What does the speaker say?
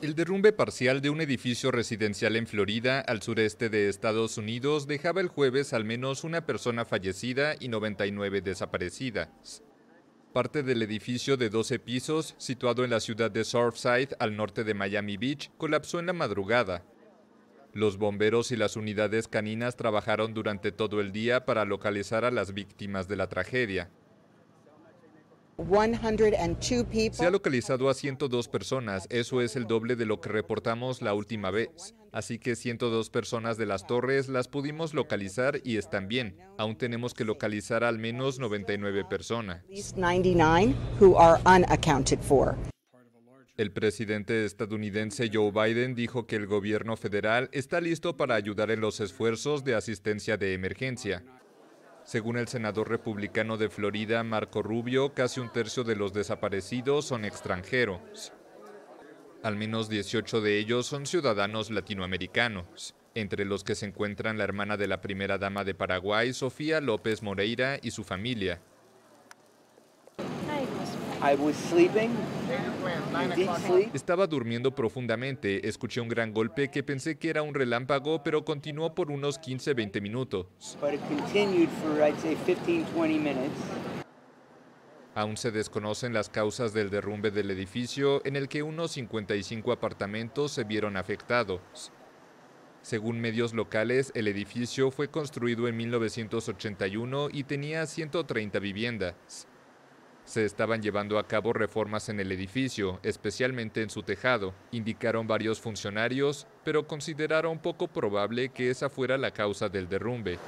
El derrumbe parcial de un edificio residencial en Florida, al sureste de Estados Unidos, dejaba el jueves al menos una persona fallecida y 99 desaparecidas. Parte del edificio de 12 pisos, situado en la ciudad de Surfside, al norte de Miami Beach, colapsó en la madrugada. Los bomberos y las unidades caninas trabajaron durante todo el día para localizar a las víctimas de la tragedia. Se ha localizado a 102 personas, eso es el doble de lo que reportamos la última vez. Así que 102 personas de las torres las pudimos localizar y están bien. Aún tenemos que localizar al menos 99 personas. El presidente estadounidense Joe Biden dijo que el gobierno federal está listo para ayudar en los esfuerzos de asistencia de emergencia. Según el senador republicano de Florida, Marco Rubio, casi un tercio de los desaparecidos son extranjeros. Al menos 18 de ellos son ciudadanos latinoamericanos, entre los que se encuentran la hermana de la primera dama de Paraguay, Sofía López Moreira, y su familia, estaba durmiendo profundamente, escuché un gran golpe que pensé que era un relámpago, pero continuó por unos 15-20 minutos. Aún se desconocen las causas del derrumbe del edificio en el que unos 55 apartamentos se vieron afectados. Según medios locales, el edificio fue construido en 1981 y tenía 130 viviendas se estaban llevando a cabo reformas en el edificio, especialmente en su tejado, indicaron varios funcionarios, pero consideraron poco probable que esa fuera la causa del derrumbe.